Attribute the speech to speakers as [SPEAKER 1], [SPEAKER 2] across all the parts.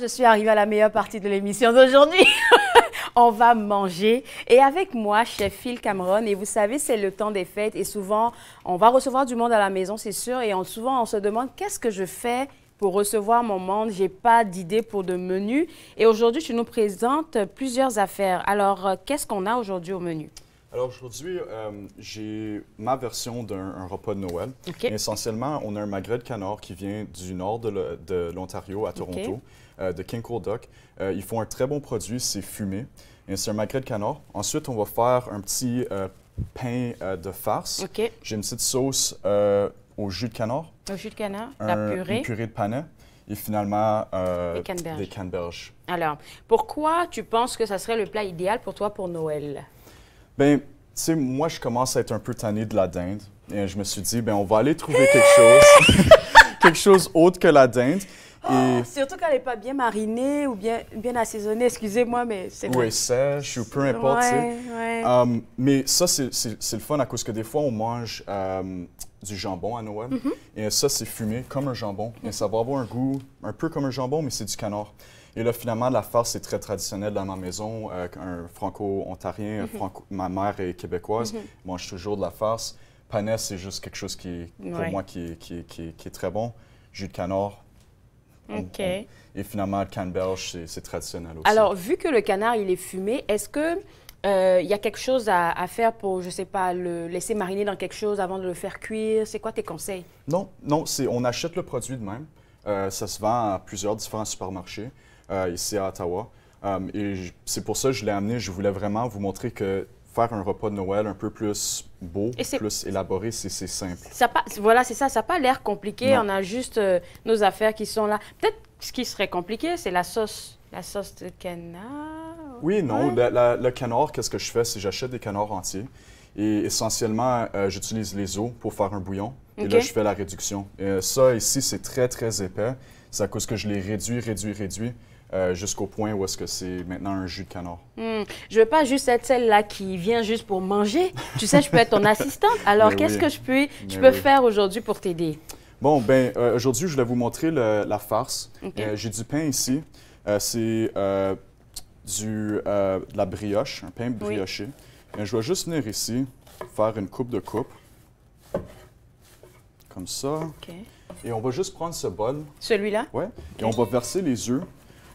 [SPEAKER 1] je suis arrivée à la meilleure partie de l'émission d'aujourd'hui. on va manger. Et avec moi, chef Phil Cameron. Et vous savez, c'est le temps des fêtes. Et souvent, on va recevoir du monde à la maison, c'est sûr. Et souvent, on se demande qu'est-ce que je fais pour recevoir mon monde. J'ai pas d'idée pour de menu. Et aujourd'hui, tu nous présentes plusieurs affaires. Alors, euh, qu'est-ce qu'on a aujourd'hui au menu?
[SPEAKER 2] Alors aujourd'hui, euh, j'ai ma version d'un repas de Noël. Essentiellement, on a un magret de canard qui vient du nord de l'Ontario à Toronto, euh, de King Cold euh, ils font un très bon produit, c'est fumé. C'est un magret de canard. Ensuite, on va faire un petit pain de farce. J'ai une petite sauce au jus de canard.
[SPEAKER 1] Au jus de canard, la purée. purée
[SPEAKER 2] de panais et finalement des canneberges.
[SPEAKER 1] Alors, pourquoi tu penses que ça serait le plat idéal pour toi pour Noël?
[SPEAKER 2] Ben, tu sais, moi, je commence à être un peu tanné de la dinde. Et je me suis dit, ben, on va aller trouver quelque chose, quelque chose autre que la dinde. Oh,
[SPEAKER 1] surtout quand elle n'est pas bien marinée ou bien, bien assaisonnée, excusez-moi, mais c'est... Ou est
[SPEAKER 2] sèche ou peu importe, euh, mais ça, c'est le fun à cause que des fois, on mange euh, du jambon à Noël. Mhm. Et ça, c'est fumé comme un jambon. Mhm. Et ça va avoir un goût un peu comme un jambon, mais c'est du canard. Et là, finalement, la farce, est très traditionnelle dans ma maison. Euh, un franco-ontarien, mhm. ma mère est québécoise, mange mhm. toujours de la farce. Panais, c'est juste quelque chose qui, pour moi, qui est, qui, très bon. Jus de canard, OK. et finalement, le canneberge, c'est traditionnel aussi. Alors,
[SPEAKER 1] vu que le canard, il est fumé, est-ce que euh, il y a quelque chose à, à, faire pour, je sais pas, le laisser mariner dans quelque chose avant de le faire cuire? C'est quoi tes conseils?
[SPEAKER 2] Non, non, on achète le produit de même. Euh, ça se vend à plusieurs différents supermarchés euh, ici à Ottawa. Euh, et c'est pour ça que je l'ai amené. Je voulais vraiment vous montrer que faire un repas de Noël un peu plus beau, plus élaboré, c'est simple.
[SPEAKER 1] Ça voilà, c'est ça. Ça n'a pas l'air compliqué. On a juste nos affaires qui sont là. Peut-être ce qui serait compliqué, c'est la sauce. La sauce de canard?
[SPEAKER 2] Oui, non. le canard, qu'est-ce que je fais? C'est j'achète des canards entiers. Et essentiellement, j'utilise les os pour faire un bouillon. Et là, je fais la réduction. Et euh, ça, ici, c'est très, très épais. C'est à cause que je l'ai réduit, réduit, réduit. Euh, jusqu'au point où est-ce que c'est maintenant un jus de canard.
[SPEAKER 1] Je hmm. Je veux pas juste être celle-là qui vient juste pour manger. tu sais, je peux être ton assistante. Alors, ben qu'est-ce que je peux, ben je peux faire aujourd'hui pour t'aider?
[SPEAKER 2] Bon, ben euh, aujourd'hui, je vais vous montrer la farce. J'ai du pain ici. c'est du de la brioche, un pain brioché. je vais juste venir ici, faire une coupe de coupe comme ça. Et on va juste prendre ce bol.
[SPEAKER 1] Celui-là? Oui.
[SPEAKER 2] Et on va verser les œufs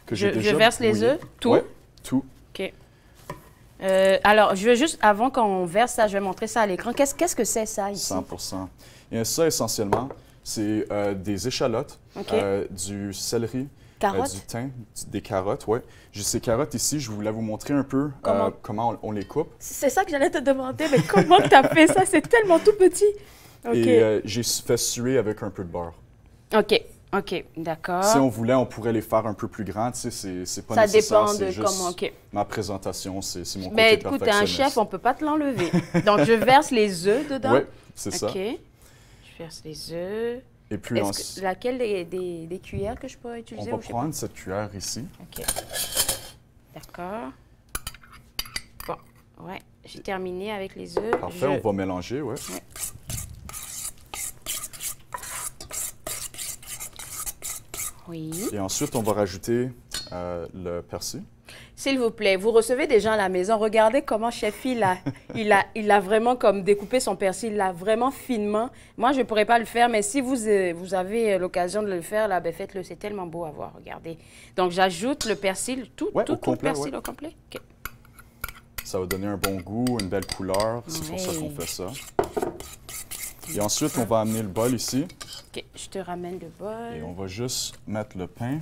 [SPEAKER 2] que j'ai déjà. Je verse les œufs? Tout? Oui, tout.
[SPEAKER 1] OK. Euh, alors, je veux juste, avant qu'on verse ça, je vais montrer ça à l'écran. Qu'est-ce que c'est, ça, ici?
[SPEAKER 2] 100 Et ça, essentiellement, c'est euh, des échalotes, euh, du céleri, du thym, des carottes, oui. Ces carottes ici, je voulais vous montrer un peu comment, on, on, les coupe.
[SPEAKER 1] C'est ça que j'allais te demander, mais comment tu as fait ça? C'est tellement tout petit. Et euh,
[SPEAKER 2] j'ai fait suer avec un peu de beurre.
[SPEAKER 1] OK. OK, d'accord. Si on
[SPEAKER 2] voulait, on pourrait les faire un peu plus grands. Tu sais, c'est pas nécessaire. Ça dépend de comment. Ma présentation, c'est mon côté Mais écoute, écoute, un chef,
[SPEAKER 1] on peut pas te l'enlever. Donc, je verse les œufs dedans. Oui, c'est ça. OK. Je verse les œufs. Et puis, ensuite. que, laquelle des, des, cuillères que je peux utiliser On va prendre
[SPEAKER 2] cette cuillère ici. OK.
[SPEAKER 1] D'accord. Bon, ouais, j'ai terminé avec les œufs. Parfait, on va
[SPEAKER 2] mélanger, ouais. ouais. Et ensuite, on va rajouter euh, le persil.
[SPEAKER 1] S'il vous plaît, vous recevez des gens à la maison. Regardez comment chef il a, il a, il a vraiment comme découpé son persil, il l'a vraiment finement. Moi, je ne pourrais pas le faire, mais si vous, euh, vous avez euh, l'occasion de le faire, là, ben faites-le. C'est tellement beau à voir. Regardez. Donc, j'ajoute le persil, tout, tout, complet, le persil au
[SPEAKER 2] complet. Ça va donner un bon goût, une belle couleur. C'est pour ça qu'on fait ça. Et ensuite, on va amener le bol ici
[SPEAKER 1] je te ramène le bol. Et on
[SPEAKER 2] va juste mettre le pain.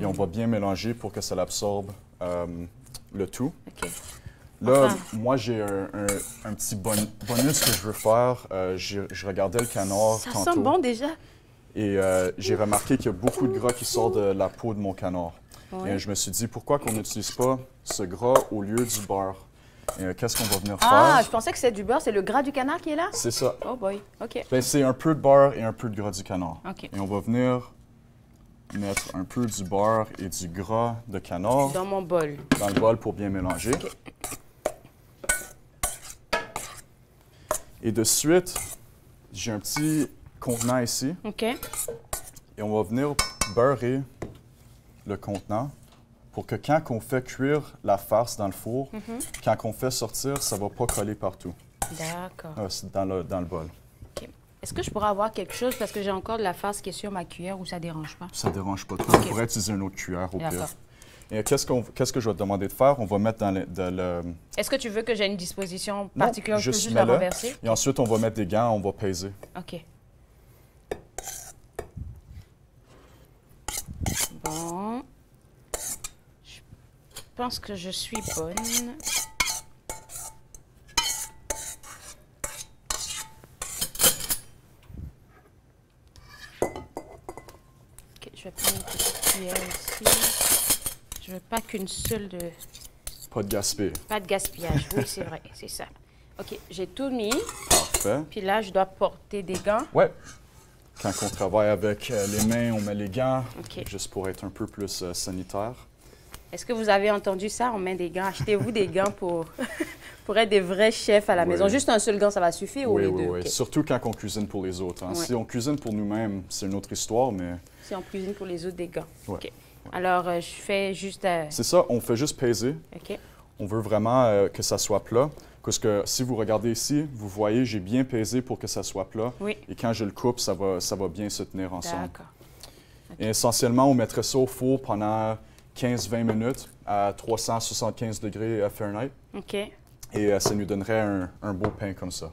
[SPEAKER 2] Et on va bien mélanger pour que ça l'absorbe euh, le tout. Là, moi, j'ai un, petit bonus que je veux faire. Euh, je, regardais le canard ça sent bon déjà. Et euh, j'ai remarqué qu'il y a beaucoup de gras qui sort de la peau de mon canard. Et je me suis dit, pourquoi qu'on n'utilise pas ce gras au lieu du beurre? Euh, qu'est-ce qu'on va venir ah, faire? Ah, je
[SPEAKER 1] pensais que c'était du beurre. C'est le gras du canard qui est là? C'est ça. Oh boy, OK. Ben,
[SPEAKER 2] c'est un peu de beurre et un peu de gras du canard. OK. Et on va venir mettre un peu du beurre et du gras de canard. Dans mon bol. Dans le bol pour bien mélanger. Et de suite, j'ai un petit contenant ici.
[SPEAKER 1] OK. Et
[SPEAKER 2] on va venir beurrer le contenant pour que quand on fait cuire la farce dans le four, mhm. quand on fait sortir, ça ne va pas coller partout.
[SPEAKER 1] D'accord. Ah,
[SPEAKER 2] dans, le, dans le bol.
[SPEAKER 1] OK. Est-ce que je pourrais avoir quelque chose parce que j'ai encore de la farce qui est sur ma cuillère ou ça dérange pas? Ça
[SPEAKER 2] dérange pas trop. On pourrait utiliser une autre cuillère au pire. Et qu'est-ce, que je vais te demander de faire? On va mettre dans le.
[SPEAKER 1] Est-ce que tu veux que j'ai une disposition particulière? je juste la renverser.
[SPEAKER 2] Et ensuite, on va mettre des gants, on va peser.
[SPEAKER 1] OK. Bon pense que je suis bonne. Ok, je vais prendre une petite cuillère ici. Je veux pas qu'une seule de...
[SPEAKER 2] Pas de gaspillage. Pas de gaspillage, oui, c'est vrai,
[SPEAKER 1] c'est ça. OK, j'ai tout mis. Parfait. Puis là, je dois porter des gants.
[SPEAKER 2] Ouais. Quand on travaille avec euh, les mains, on met les gants, juste pour être un peu plus euh, sanitaire.
[SPEAKER 1] Est-ce que vous avez entendu ça? On met des gants. Achetez-vous des gants pour, pour être des vrais chefs à la maison. Juste un seul gant, ça va suffire ou les oui, deux? Oui,
[SPEAKER 2] Surtout quand on cuisine pour les autres. Hein. Si on cuisine pour nous-mêmes, c'est une autre histoire, mais...
[SPEAKER 1] Si on cuisine pour les autres, des gants. OK. Alors, euh, je fais juste... Euh,
[SPEAKER 2] c'est ça, on fait juste peser. OK. On veut vraiment euh, que ça soit plat. Parce que si vous regardez ici, vous voyez, j'ai bien pesé pour que ça soit plat. Oui. Et quand je le coupe, ça va, ça va bien se tenir ensemble. D'accord. Et essentiellement, on mettrait ça au four pendant 15-20 minutes à 375 degrés euh, Fahrenheit. OK. Et euh, ça nous donnerait un, beau pain comme ça.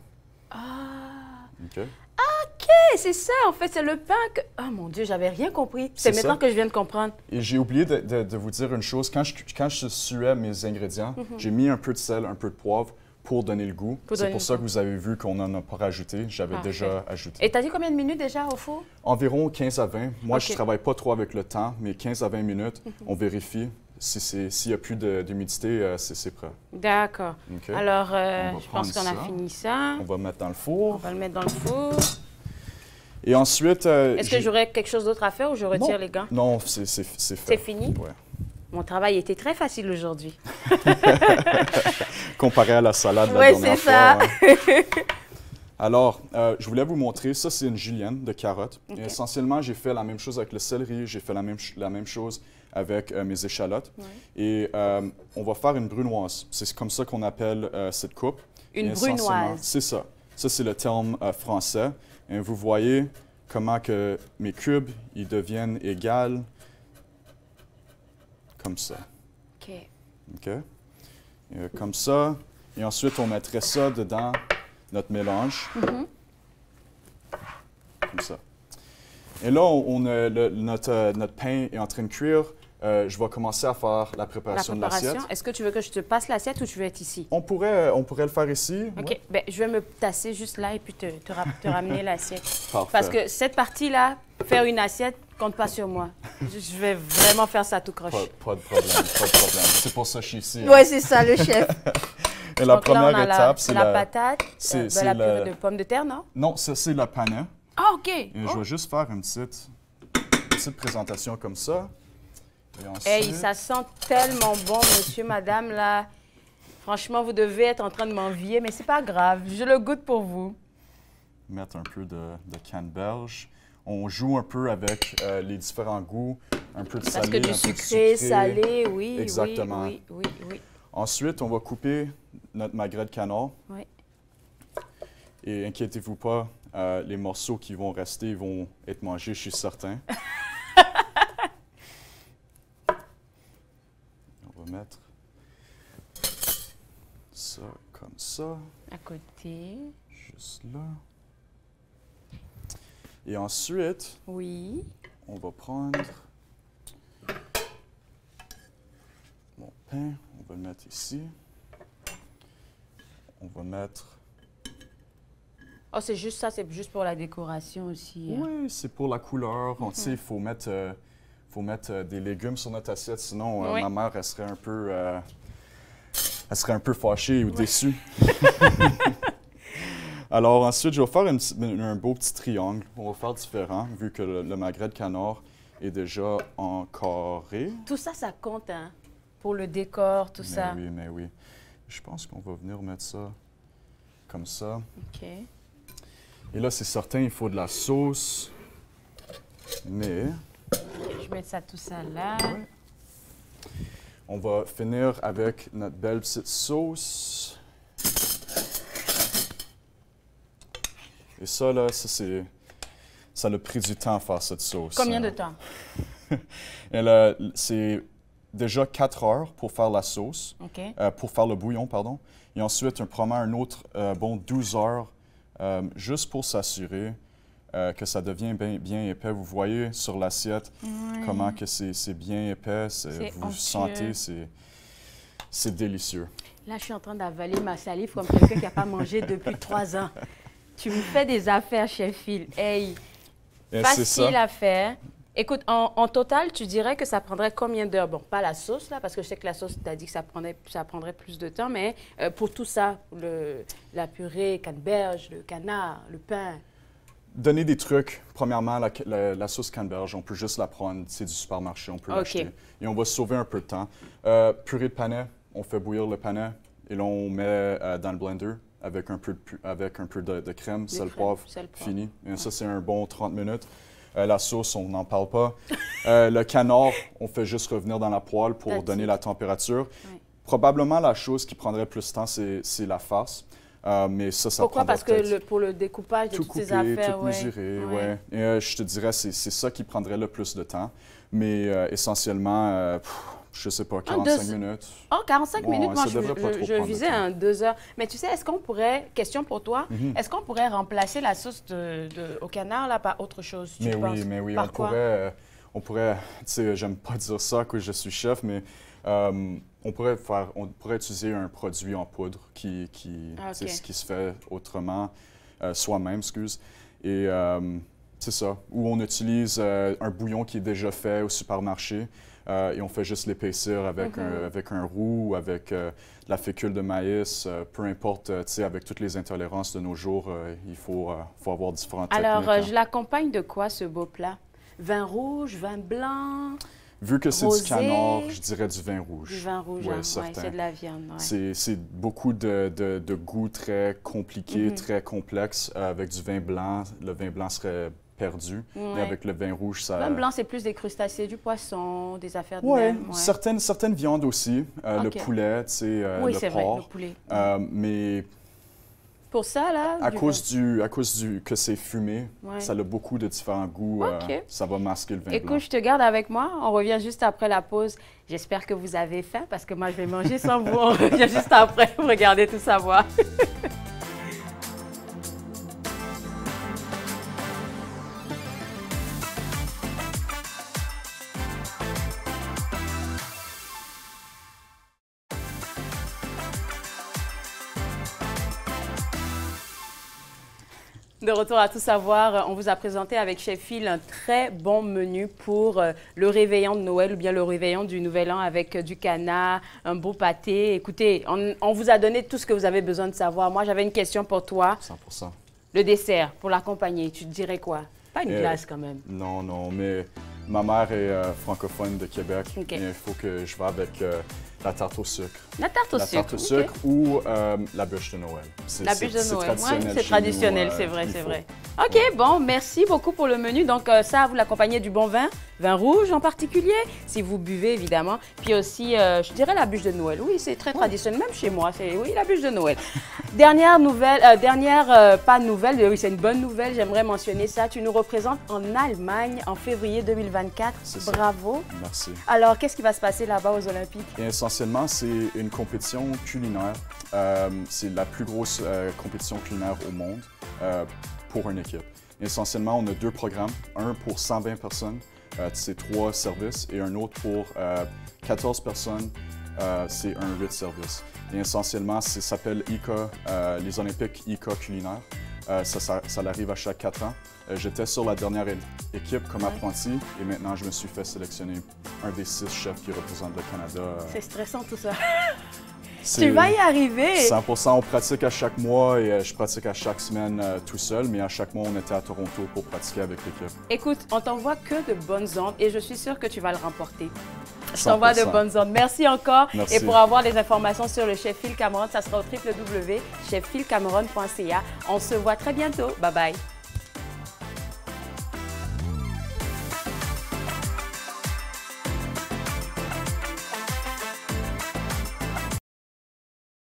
[SPEAKER 2] Ah! OK.
[SPEAKER 1] OK, c'est ça, en fait, c'est le pain que... Ah, mon Dieu, j'avais rien compris. C'est maintenant que je viens de comprendre.
[SPEAKER 2] Et j'ai oublié de, vous dire une chose. Quand je, quand je suais mes ingrédients, mhm. j'ai mis un peu de sel, un peu de poivre pour donner le goût. C'est pour ça que vous avez vu qu'on n'en a pas rajouté. J'avais déjà ajouté. Et
[SPEAKER 1] t'as dit combien de minutes déjà au four?
[SPEAKER 2] Environ 15 à 20. Moi, je ne travaille pas trop avec le temps, mais 15 à 20 minutes, mhm. on vérifie. S'il si n'y a plus d'humidité, euh, c'est prêt.
[SPEAKER 1] D'accord. Alors, euh, je pense qu'on a fini ça. On
[SPEAKER 2] va le mettre dans le four.
[SPEAKER 1] On va le mettre dans le four.
[SPEAKER 2] Et ensuite... Euh, Est-ce que
[SPEAKER 1] j'aurais quelque chose d'autre à faire ou je retire les gants?
[SPEAKER 2] Non, c'est fait. C'est fini?
[SPEAKER 1] Mon travail était très facile aujourd'hui.
[SPEAKER 2] comparé à la salade de la ouais, dernière fois. Ça. Hein. Alors, euh, je voulais vous montrer, ça c'est une julienne de carottes. essentiellement, j'ai fait la même chose avec le céleri, j'ai fait la même, la même chose avec euh, mes échalotes. Et euh, on va faire une brunoise. C'est comme ça qu'on appelle cette coupe.
[SPEAKER 1] Une brunoise.
[SPEAKER 2] C'est ça. Ça c'est le terme français. Et vous voyez comment que mes cubes, ils deviennent égaux comme ça. OK. OK. Euh, comme ça. Et ensuite, on mettrait ça dedans notre mélange. Mm-hmm. Comme ça. Et là, on, notre, euh, notre, pain est en train de cuire. Euh, je vais commencer à faire la préparation, de l'assiette.
[SPEAKER 1] Est-ce que tu veux que je te passe l'assiette ou tu veux être ici? On pourrait, on pourrait
[SPEAKER 2] le faire ici. OK.
[SPEAKER 1] Ben, je vais me tasser juste là et puis te, ramener l'assiette. Parce que cette partie-là, faire une assiette, compte pas sur moi. Je vais vraiment faire ça tout croche. Pas, de problème, pas de problème. C'est pour ça que je suis ici. Hein. Oui, c'est ça, le chef. Et la première étape, c'est la, la, patate, euh, c'est ben, la purée de de terre, non?
[SPEAKER 2] Non, ça, c'est la panne.
[SPEAKER 1] Ah, OK. Je oh.
[SPEAKER 2] vais juste faire une petite, présentation comme ça. Et Hey, ça
[SPEAKER 1] sent tellement bon, monsieur, madame, là. Franchement, vous devez être en train de m'envier, mais c'est pas grave. Je le goûte pour vous.
[SPEAKER 2] Mettre un peu de, de canne belge on joue un peu avec euh, les différents goûts, un peu de salé, que du sucré, sucré, salé, oui, Exactement. oui, Ensuite, on va couper notre magret de canard. Oui. Et inquiétez-vous pas, euh, les morceaux qui vont rester vont être mangés, je suis certain. on va mettre ça comme ça. À côté. Juste là. Et ensuite, on va prendre mon pain, on va le mettre ici. On va mettre...
[SPEAKER 1] Oh, c'est juste ça, c'est juste pour la décoration aussi.
[SPEAKER 2] Hein. Oui, c'est pour la couleur. On mm-hmm. sait Il faut mettre, euh, faut mettre euh, des légumes sur notre assiette, sinon euh, ma mère, elle serait un peu, serait un peu fâchée ou déçue. Alors ensuite, je vais faire un beau petit triangle. On va faire différent, vu que le, magret de canard est déjà encoré.
[SPEAKER 1] Tout ça, ça compte, hein? Pour le décor, tout ça.
[SPEAKER 2] Oui, mais oui. Je pense qu'on va venir mettre ça comme ça.
[SPEAKER 1] OK. Et
[SPEAKER 2] là, c'est certain, il faut de la sauce. Mais...
[SPEAKER 1] Je vais mettre ça tout ça là.
[SPEAKER 2] On va finir avec notre belle petite sauce. Et ça, là, ça, c'est... Ça a pris du temps à faire cette sauce. Combien hein. de temps? Et c'est déjà 4 heures pour faire la sauce, euh, pour faire le bouillon, pardon. Et ensuite, on promet un autre euh, bon 12 heures, euh, juste pour s'assurer que ça devient bien, épais. Vous voyez sur l'assiette comment que c'est bien épais. Vous sentez, c'est délicieux.
[SPEAKER 1] Là, je suis en train d'avaler ma salive comme quelqu'un qui n'a pas mangé depuis trois ans. tu me fais des affaires, Chef Phil. Hey, eh, facile à faire. Écoute, en, total, tu dirais que ça prendrait combien d'heures Bon, pas la sauce, là, parce que je sais que la sauce, tu as dit que ça prendrait, ça prendrait plus de temps, mais euh, pour tout ça, le, la purée, canneberge, le canard, le pain.
[SPEAKER 2] Donner des trucs. Premièrement, la, sauce canneberge, on peut juste la prendre, c'est du supermarché, on peut l'acheter. Et on va sauver un peu de temps. Euh, purée de panais, on fait bouillir le panais et l'on met euh, dans le blender avec un peu de, avec un peu de, crème, sel, crème, poivre, fini. ça, c'est un bon 30 minutes. Euh, la sauce, on n'en parle pas. Euh, le canard, on fait juste revenir dans la poêle pour donner la température. Probablement, la chose qui prendrait plus de temps, c'est la farce. Euh, mais ça, ça Pourquoi? Parce que
[SPEAKER 1] pour le découpage de toutes ces affaires, tout ouais.
[SPEAKER 2] mesurer, je te dirais, c'est ça qui prendrait le plus de temps. Mais essentiellement, je sais pas, 45 ah, minutes.
[SPEAKER 1] Oh, ah, 45 minutes, moi, je, je, visais un 2 heures. Mais tu sais, est-ce qu'on pourrait, question pour toi, mhm. est-ce qu'on pourrait remplacer la sauce de, au canard là, par autre chose, tu mais Oui, mais oui, on, Pourrait, euh,
[SPEAKER 2] on pourrait, tu sais, j'aime pas dire ça que je suis chef, mais euh, on, pourrait faire, on pourrait utiliser un produit en poudre qui, qui ce ah, qui se fait autrement, euh, soi-même, excuse. Et c'est ça, où on utilise un bouillon qui est déjà fait au supermarché. Euh, et on fait juste l'épaissir avec, un, mhm. avec un roux, avec euh, la fécule de maïs, euh, peu importe, avec toutes les intolérances de nos jours, il faut, faut, avoir différentes Alors, hein. je
[SPEAKER 1] l'accompagne de quoi ce beau plat? Vin rouge, vin blanc? Vu que c'est du canard, je dirais
[SPEAKER 2] du vin rouge. Du vin rouge, ouais, hein. c'est de la viande. C'est beaucoup de, de, de goûts très compliqués, mhm. très complexes. avec du vin blanc, le vin blanc serait perdu. avec le vin rouge, ça. Le vin blanc,
[SPEAKER 1] c'est plus des crustacés, du poisson, des affaires de ouais. Certaines,
[SPEAKER 2] certaines viandes aussi. Euh, le poulet, tu sais, euh, oui, c'est Vrai, le poulet. Euh, mais.
[SPEAKER 1] Pour ça, là? À, cause,
[SPEAKER 2] du, à cause du que c'est fumé, ça a beaucoup de différents goûts. ça va masquer le vin blanc. Écoute, je
[SPEAKER 1] te garde avec moi. On revient juste après la pause. J'espère que vous avez faim parce que moi, je vais manger sans vous. On revient juste après vous regardez tout savoir. retour à Tout Savoir. On vous a présenté avec Chef Phil un très bon menu pour euh, le réveillon de Noël ou bien le réveillon du Nouvel An avec euh, du canard, un beau pâté. Écoutez, on, vous a donné tout ce que vous avez besoin de savoir. Moi, j'avais une question pour toi. 100 Le dessert, pour l'accompagner, tu te dirais quoi Pas une euh, glace quand
[SPEAKER 2] même. Non, non, mais ma mère est francophone de Québec. il faut que je vais avec... La tarte au sucre.
[SPEAKER 1] La tarte au sucre. La tarte au sucre
[SPEAKER 2] ou la bûche de Noël. La bûche de Noël, c'est traditionnel, c'est vrai, euh, c'est vrai.
[SPEAKER 1] OK, bon, merci beaucoup pour le menu. Donc, euh, ça, vous l'accompagnez du bon vin, vin rouge en particulier, si vous buvez, évidemment. Puis aussi, euh, je dirais la bûche de Noël. Oui, c'est très traditionnel, même chez moi. C'est Oui, la bûche de Noël. dernière nouvelle, dernière, pas nouvelle, oui, c'est une bonne nouvelle, j'aimerais mentionner ça. Tu nous représentes en Allemagne en février 2024. Bravo. Ça. Merci. Alors, qu'est-ce qui va se passer là-bas aux Olympiques?
[SPEAKER 2] essentiellement, c'est une compétition culinaire. Euh, c'est la plus grosse euh, compétition culinaire au monde euh, pour une équipe. Essentiellement, on a deux programmes, un pour 120 personnes, c'est trois services, et un autre pour 14 personnes, c'est un huit services. Et essentiellement, ça s'appelle ICA, les Olympiques ICA culinaires. Euh, ça, ça, arrive à chaque quatre ans. Euh, j'étais sur la dernière équipe comme apprenti et maintenant je me suis fait sélectionner un des six chefs qui représentent le Canada. Euh, C'est
[SPEAKER 1] stressant tout ça. Tu vas y arriver. 100
[SPEAKER 2] on pratique à chaque mois et euh, je pratique à chaque semaine euh, tout seul, mais à chaque mois, on était à Toronto pour pratiquer avec l'équipe.
[SPEAKER 1] Écoute, on t'envoie que de bonnes ondes et je suis sûre que tu vas le remporter. Je t'envoie de bonnes ondes. Merci encore. Merci. Et pour avoir des informations sur le Chef Phil Cameron, ça sera au www.sheffieldcameron.ca. On se voit très bientôt. Bye bye.